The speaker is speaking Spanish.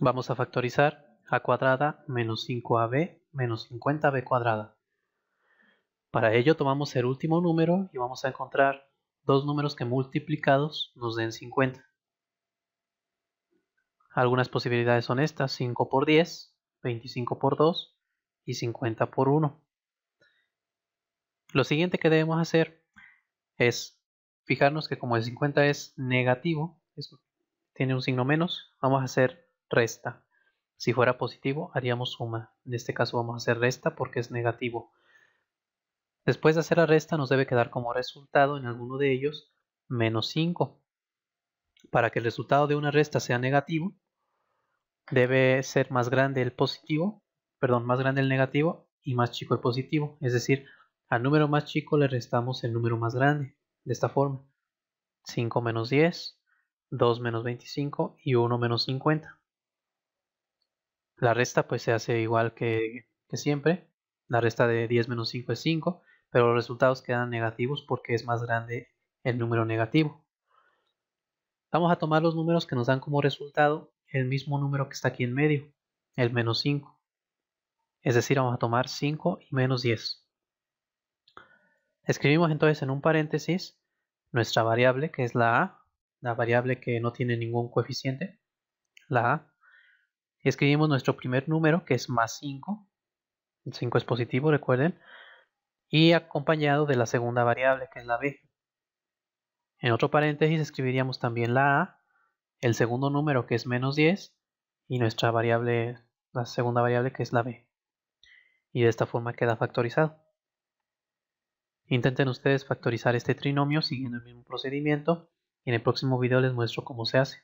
Vamos a factorizar a cuadrada menos 5ab menos 50b cuadrada. Para ello tomamos el último número y vamos a encontrar dos números que multiplicados nos den 50. Algunas posibilidades son estas, 5 por 10, 25 por 2 y 50 por 1. Lo siguiente que debemos hacer es fijarnos que como el 50 es negativo, tiene un signo menos, vamos a hacer resta. Si fuera positivo, haríamos suma. En este caso vamos a hacer resta porque es negativo. Después de hacer la resta, nos debe quedar como resultado en alguno de ellos menos 5. Para que el resultado de una resta sea negativo, debe ser más grande el positivo, perdón, más grande el negativo y más chico el positivo. Es decir, al número más chico le restamos el número más grande, de esta forma. 5 menos 10, 2 menos 25 y 1 menos 50. La resta pues se hace igual que, que siempre. La resta de 10 menos 5 es 5, pero los resultados quedan negativos porque es más grande el número negativo. Vamos a tomar los números que nos dan como resultado el mismo número que está aquí en medio, el menos 5. Es decir, vamos a tomar 5 y menos 10. Escribimos entonces en un paréntesis nuestra variable que es la A, la variable que no tiene ningún coeficiente, la A escribimos nuestro primer número que es más 5, el 5 es positivo recuerden, y acompañado de la segunda variable que es la b. En otro paréntesis escribiríamos también la a, el segundo número que es menos 10 y nuestra variable, la segunda variable que es la b. Y de esta forma queda factorizado. Intenten ustedes factorizar este trinomio siguiendo el mismo procedimiento y en el próximo video les muestro cómo se hace.